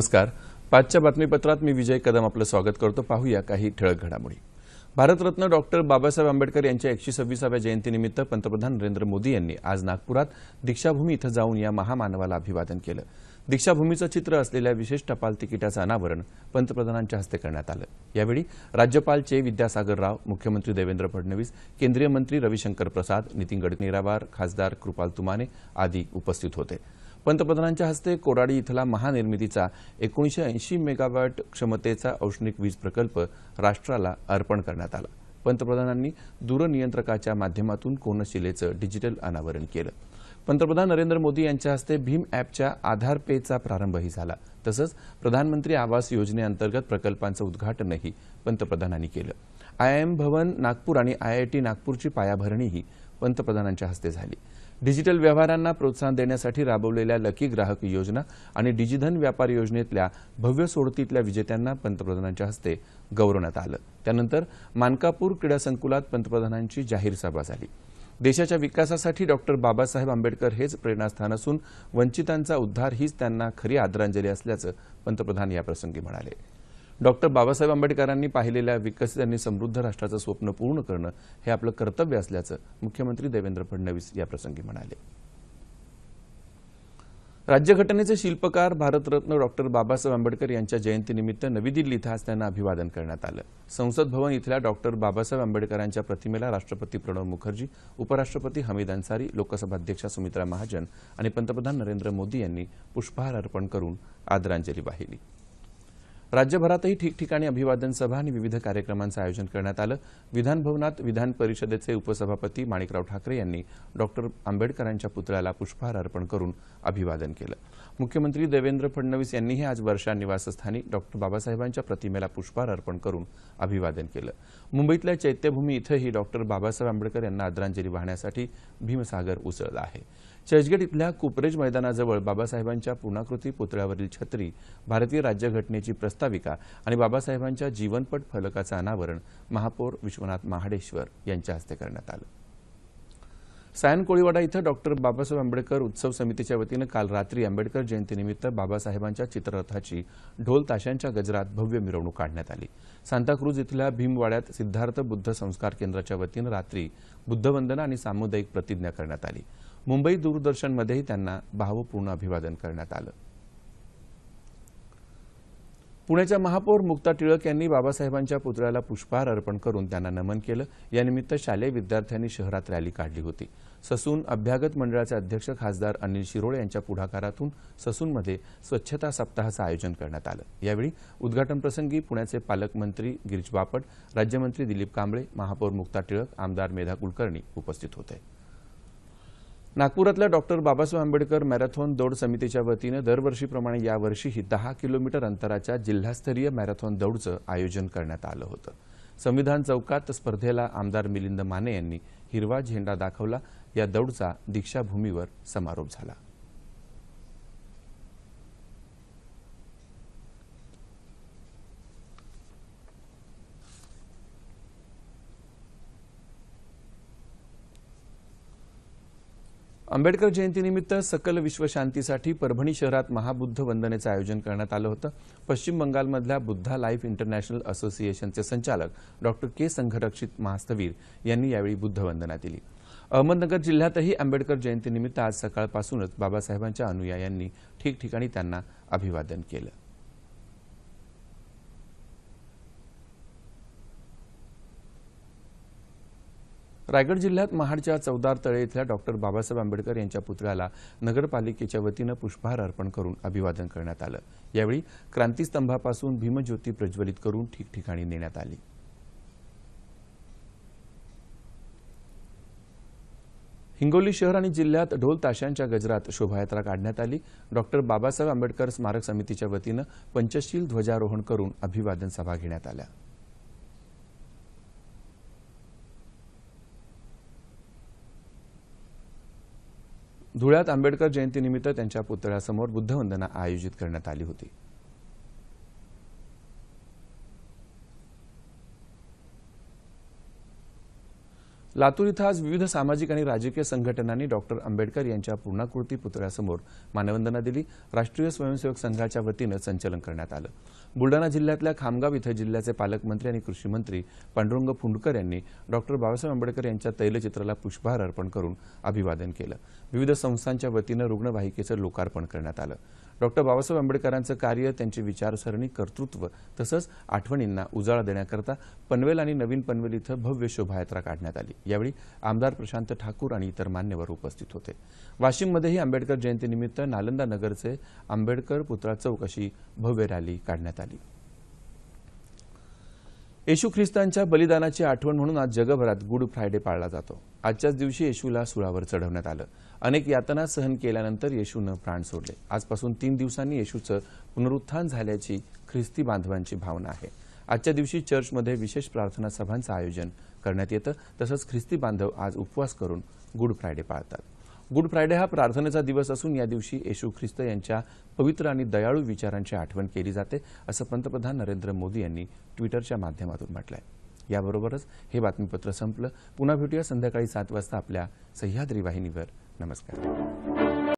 नमस्कार पाचच्या बातमीपत्रात मी विजय कदम आपलं स्वागत करतो पाहूया काही ठळक घडामोडी भारतरत्न डॉक्टर बाबासाहेब आंबेडकर यांच्या एकशे सव्वीसाव्या जयंतीनिमित्त पंतप्रधान नरेंद्र मोदी यांनी आज नागपुरात दीक्षाभूमी इथं जाऊन या महामानवाला अभिवादन केलं दीक्षाभूमीचं चित्र असलेल्या विशेष टपाल तिकिटाचं अनावरण पंतप्रधानांच्या हस्ते करण्यात आलं यावेळी राज्यपाल चे विद्यासागर राव मुख्यमंत्री देवेंद्र फडणवीस केंद्रीय मंत्री रविशंकर प्रसाद नितीन गडनेरावार खासदार कृपाल तुमाने आदी उपस्थित होते पंतप्रधानांच्या हस्ते कोराडी इथला महानिर्मितीचा एकोणीशे ऐंशी मेगावॅट क्षमतेचा औष्णिक वीज प्रकल्प राष्ट्राला अर्पण करण्यात आला पंतप्रधानांनी दूरनियंत्रकाच्या माध्यमातून कोनशिलेचं डिजिटल अनावरण केलं पंतप्रधान नरेंद्र मोदी यांच्या हस्ते भीम ॲपच्या आधार पेचा प्रारंभही झाला तसंच प्रधानमंत्री आवास योजनेअंतर्गत प्रकल्पांचं उद्घाटनही पंतप्रधानांनी केलं आय एम भवन नागपूर आणि आय आय टी नागपूरची पायाभरणीही पंतप्रधानांच्या हस्ते झाली डिजिटल व्यवहारांना प्रोत्साहन देण्यासाठी राबवलेल्या लकी ग्राहक योजना आणि डिजिधन व्यापार योजनेतल्या भव्य सोडतीतल्या विजेत्यांना पंतप्रधानांच्या हस्ते गौरवण्यात आलं त्यानंतर मानकापूर क्रीडा संकुलात पंतप्रधानांची जाहीर सभा झाली देशाच्या विकासासाठी डॉक्टर बाबासाहेब आंबेडकर हेच प्रेरणास्थान असून वंचितांचा उद्धार हीच त्यांना खरी आदरांजली असल्याचं पंतप्रधान याप्रसंगी म्हणाले डॉक्टर बाबासाहेब आंबेडकरांनी पाहिलेल्या विकसित आणि समृद्ध राष्ट्राचं स्वप्न पूर्ण करणं हे आपलं कर्तव्य असल्याचं मुख्यमंत्री देवेंद्र फडणवीस याप्रसंगी म्हणाले राज्यघटनेचे शिल्पकार भारतरत्न डॉक्टर बाबासाहेब आंबेडकर यांच्या जयंतीनिमित्त नवी दिल्ली इथं आज त्यांना अभिवादन करण्यात आलं संसद भवन इथल्या डॉक्टर बाबासाहेब आंबेडकरांच्या प्रतिमेला राष्ट्रपती प्रणव मुखर्जी उपराष्ट्रपती हमीद अन्सारी अध्यक्षा सुमित्रा महाजन आणि पंतप्रधान नरेंद्र मोदी यांनी पुष्पहार अर्पण करून आदरांजली वाहिली राज्यभरातही ठिकठिकाणी अभिवादन सभा आणि विविध कार्यक्रमांचं आयोजन करण्यात आलं विधानभवनात विधान परिषदेचे उपसभापती माणिकराव ठाकरे यांनी डॉक्टर आंबेडकरांच्या पुतळ्याला पुष्पहार अर्पण करून अभिवादन केलं मुख्यमंत्री देवेंद्र फडणवीस यांनीही आज वर्षा निवासस्थानी डॉक्टर बाबासाहेबांच्या प्रतिमेला पुष्पहार अर्पण करून अभिवादन केलं मुंबईतल्या चैत्यभूमी इथंही डॉक्टर बाबासाहेब आंबेडकर यांना आदरांजली वाहण्यासाठी भीमसागर उसळला आहे चर्चगेट इथल्या कुपरेज मैदानाजवळ बाबासाहेबांच्या पूर्णाकृती पुतळ्यावरील छत्री भारतीय राज्यघटनेची प्रस्ताव प्रास्ताविका आणि बाबासाहेबांच्या जीवनपट फलकाचं अनावरण महापौर विश्वनाथ महाडेश्वर यांच्या हस्ते करण्यात आलं सायन कोळीवाडा इथं डॉक्टर बाबासाहेब आंबेडकर उत्सव समितीच्या वतीनं काल रात्री आंबेडकर जयंतीनिमित्त बाबासाहेबांच्या चित्ररथाची ढोल ताशांच्या गजरात भव्य मिरवणूक काढण्यात आली सांताक्रूज इथल्या भीमवाड्यात सिद्धार्थ बुद्ध संस्कार केंद्राच्या वतीनं रात्री बुद्धवंदना आणि सामुदायिक प्रतिज्ञा करण्यात आली मुंबई दूरदर्शनमध्येही त्यांना भावपूर्ण अभिवादन करण्यात आलं पुण्याच्या महापौर मुक्ता टिळक यांनी बाबासाहेबांच्या पुतळ्याला पुष्पहार अर्पण करून त्यांना नमन केलं यानिमित्त शालेय विद्यार्थ्यांनी शहरात रॅली काढली होती ससून अभ्यागत मंडळाचे अध्यक्ष खासदार अनिल शिरोळ यांच्या पुढाकारातून ससूनमध्ये स्वच्छता सप्ताहाचं आयोजन करण्यात आलं यावेळी उद्घाटनप्रसंगी पुण्याचे पालकमंत्री गिरीश बापट राज्यमंत्री दिलीप कांबळे महापौर मुक्ता टिळक आमदार मेधा कुलकर्णी उपस्थित होते नागपुरातल्या डॉक्टर बाबासाहेब आंबेडकर मॅरेथॉन दौड समितीच्या वतीनं दरवर्षीप्रमाणे यावर्षीही दहा किलोमीटर अंतराच्या जिल्हास्तरीय मॅरेथॉन दौडचं आयोजन करण्यात आलं होतं संविधान चौकात स्पर्धेला आमदार मिलिंद माने यांनी हिरवा झेंडा दाखवला या दौडचा दीक्षाभूमीवर समारोप झाला आंबेडकर जयंतीनिमित्त सकल विश्वशांतीसाठी परभणी शहरात महाबुद्ध वंदनेचं आयोजन करण्यात आलं होतं पश्चिम बंगालमधल्या बुद्धा लाईफ इंटरनॅशनल असोसिएशनचे संचालक डॉ के संघरक्षित महास्तवीर यांनी यावेळी बुद्ध वंदना दिली अहमदनगर जिल्ह्यातही आंबेडकर जयंतीनिमित्त आज सकाळपासूनच बाबासाहेबांच्या अनुयायांनी ठिकठिकाणी त्यांना अभिवादन केलं रायगड जिल्ह्यात महाडच्या चौदार तळे इथल्या डॉक्टर बाबासाहेब आंबेडकर यांच्या पुतळ्याला नगरपालिकेच्या वतीनं पुष्पहार अर्पण करून अभिवादन करण्यात आलं यावेळी क्रांतीस्तंभापासून भीमज्योती प्रज्वलित करून ठिकठिकाणी नेण्यात आली हिंगोली शहर आणि जिल्ह्यात ढोल ताशांच्या गजरात शोभायात्रा काढण्यात आली डॉक्टर बाबासाहेब आंबेडकर स्मारक समितीच्या वतीनं पंचशील ध्वजारोहण करून अभिवादन सभा घेण्यात आल्या धुळ्यात आंबेडकर जयंतीनिमित्त त्यांच्या पुतळ्यासमोर बुद्धवंदना आयोजित करण्यात आली होती लातूर इथं आज विविध सामाजिक आणि राजकीय संघटनांनी डॉक्टर आंबेडकर यांच्या पूर्णाकृती पुतळ्यासमोर मानवंदना दिली राष्ट्रीय स्वयंसेवक संघाच्या वतीनं संचलन करण्यात आलं बुलडाणा जिल्ह्यातल्या खामगाव इथं जिल्ह्याचे पालकमंत्री आणि कृषी मंत्री पांडुरंग फुंडकर यांनी डॉक्टर बाबासाहेब आंबेडकर यांच्या तैलचित्राला पुष्पहार अर्पण करून अभिवादन केलं विविध संस्थांच्या वतीनं रुग्णवाहिकेचं लोकार्पण करण्यात आलं डॉक्टर बाबासाहेब आंबेडकरांचं कार्य त्यांची विचारसरणी कर्तृत्व तसंच आठवणींना उजाळा देण्याकरता पनवेल आणि नवीन पनवेल इथं भव्य शोभायात्रा काढण्यात आली यावेळी आमदार प्रशांत ठाकूर आणि इतर मान्यवर उपस्थित होते वाशिममध्येही आंबेडकर जयंतीनिमित्त नालंदा नगरचे आंबेडकर पुतळा चौक अशी भव्य रॅली काढण्यात आली येशू ख्रिस्तांच्या बलिदानाची आठवण म्हणून आज जगभरात गुड फ्रायडे पाळला जातो आजच्याच दिवशी येशूला सुळावर चढवण्यात आलं अनेक यातना सहन केल्यानंतर येशून प्राण सोडले आजपासून तीन दिवसांनी येशूचं पुनरुत्थान झाल्याची ख्रिस्ती बांधवांची भावना आहे आजच्या दिवशी चर्चमध्ये विशेष प्रार्थना सभांचं आयोजन करण्यात येतं तसंच ख्रिस्ती बांधव आज उपवास करून गुड फ्रायडे पाळतात गुड फ्रायडे हा प्रार्थनेचा दिवस असून या दिवशी येशू ख्रिस्त यांच्या पवित्र आणि दयाळू विचारांची आठवण केली जाते असं पंतप्रधान नरेंद्र मोदी यांनी ट्विटरच्या माध्यमातून म्हटलं आहे याबरोबरच हे बातमीपत्र संपलं पुन्हा भेटूया संध्याकाळी सात वाजता आपल्या सह्याद्री वाहिनीवर नमस्कार